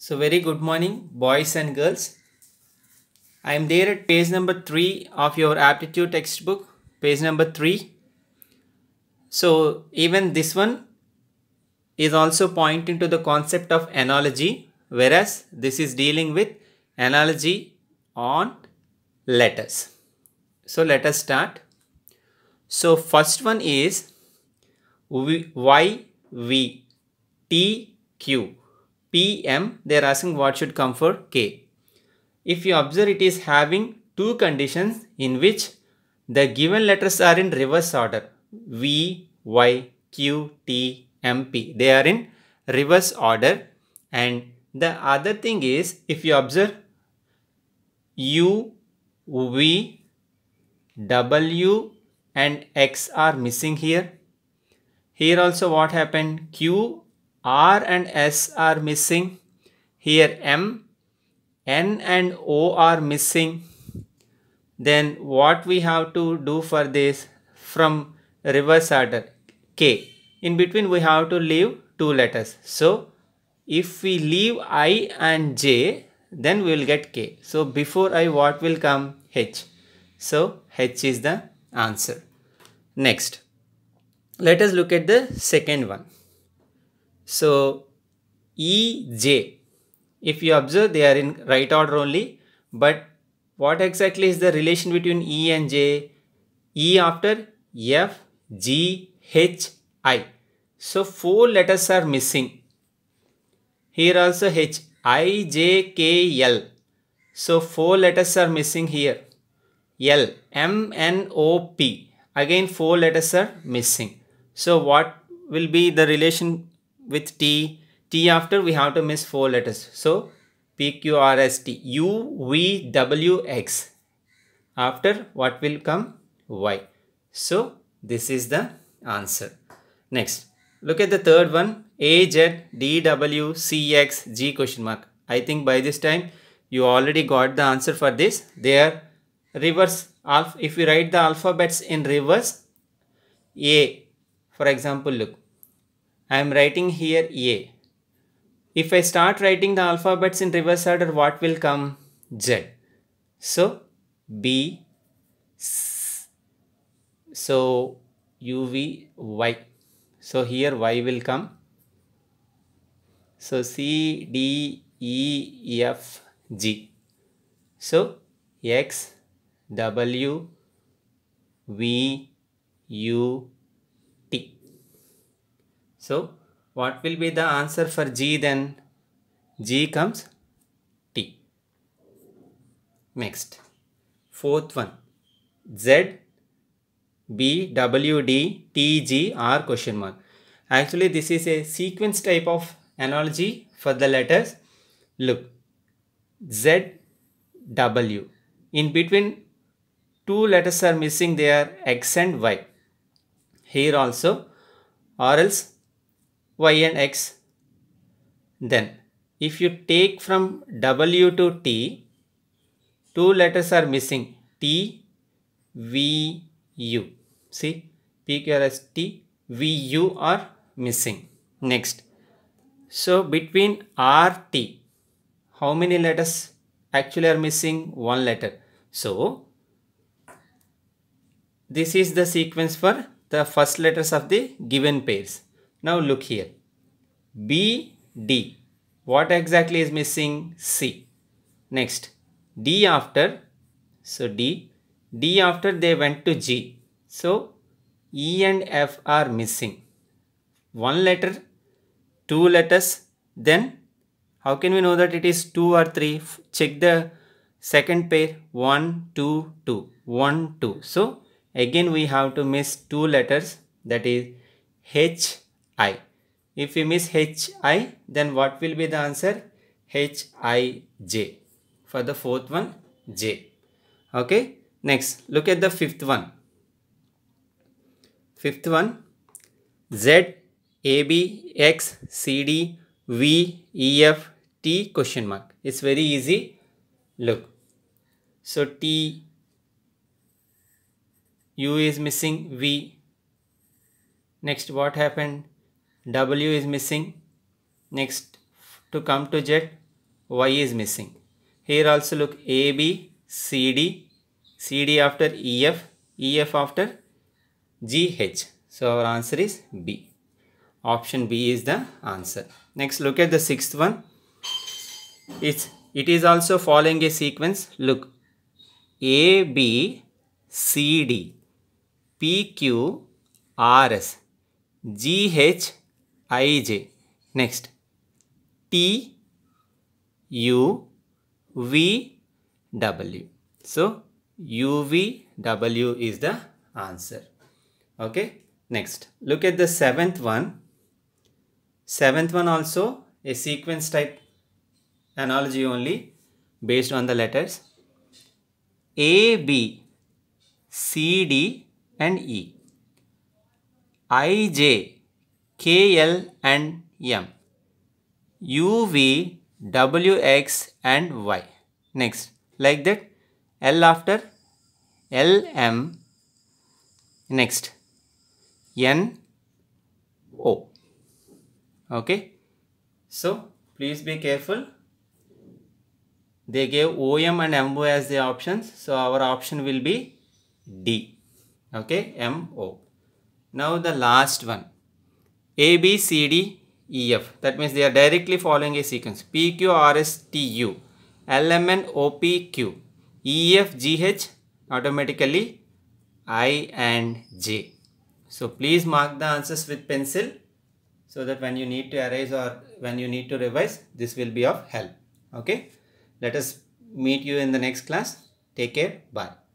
So very good morning boys and girls. I am there at page number 3 of your aptitude textbook, page number 3. So even this one is also pointing to the concept of analogy whereas this is dealing with analogy on letters. So let us start. So first one is Y, V, T, Q. PM, they are asking what should come for K. If you observe it is having two conditions in which the given letters are in reverse order. V, Y, Q, T, M, P. They are in reverse order. And the other thing is if you observe U, V, W and X are missing here. Here also what happened? Q R and S are missing. Here M, N and O are missing. Then what we have to do for this from reverse order K. In between we have to leave two letters. So if we leave I and J then we will get K. So before I what will come H. So H is the answer. Next let us look at the second one. So E, J, if you observe they are in right order only, but what exactly is the relation between E and J? E after F, G, H, I. So four letters are missing. Here also H, I, J, K, L. So four letters are missing here. L, M, N, O, P. Again four letters are missing. So what will be the relation with T. T after we have to miss four letters. So P Q R S T U V W X. After what will come? Y. So this is the answer. Next, look at the third one. A Z D W C X G question mark. I think by this time you already got the answer for this. They are reverse. If we write the alphabets in reverse, A, for example, look, I am writing here A. If I start writing the alphabets in reverse order, what will come? Z. So, B, S. So, U, V, Y. So, here Y will come. So, C, D, E, F, G. So, X, W, V, U, so, what will be the answer for G then? G comes T. Next, fourth one, Z, B, W, D, T, G, R question mark. Actually, this is a sequence type of analogy for the letters. Look, Z, W. In between, two letters are missing, they are X and Y. Here also, or else y and x. Then if you take from W to T, two letters are missing T, V, U. See PQRS T, V, U are missing. Next. So between R, T, how many letters actually are missing? One letter. So this is the sequence for the first letters of the given pairs. Now look here. B, D. What exactly is missing? C. Next, D after. So D. D after they went to G. So E and F are missing. One letter, two letters. Then how can we know that it is two or three? Check the second pair. One, two, two. One, two. So again we have to miss two letters that is H i. If we miss hi, then what will be the answer? hij. For the fourth one, j. Okay. Next, look at the fifth one. Fifth one, z, a, b, x, c, d, v, e, f, t question mark. It's very easy. Look. So t, u is missing, v. Next, what happened? W is missing. Next to come to Z, Y is missing. Here also look AB, CD, CD after EF, EF after GH. So our answer is B. Option B is the answer. Next look at the sixth one. It's, it is also following a sequence. Look, A, B, C, D, P, Q, R, S, G, H, IJ. Next, T U V W. So, UVW is the answer. Okay. Next, look at the seventh one. Seventh one also a sequence type analogy only based on the letters A, B, C, D and E. I, J KL and M, U V W X and Y. Next, like that, L after LM. Next, N, O. Okay, so please be careful. They gave OM and MO as the options, so our option will be D. Okay, MO. Now the last one a, B, C, D, E, F. That means they are directly following a sequence. P, Q, R, S, T, U. L, M, N, O, P, Q. E, F, G, H automatically I and J. So please mark the answers with pencil so that when you need to erase or when you need to revise, this will be of help. Okay. Let us meet you in the next class. Take care. Bye.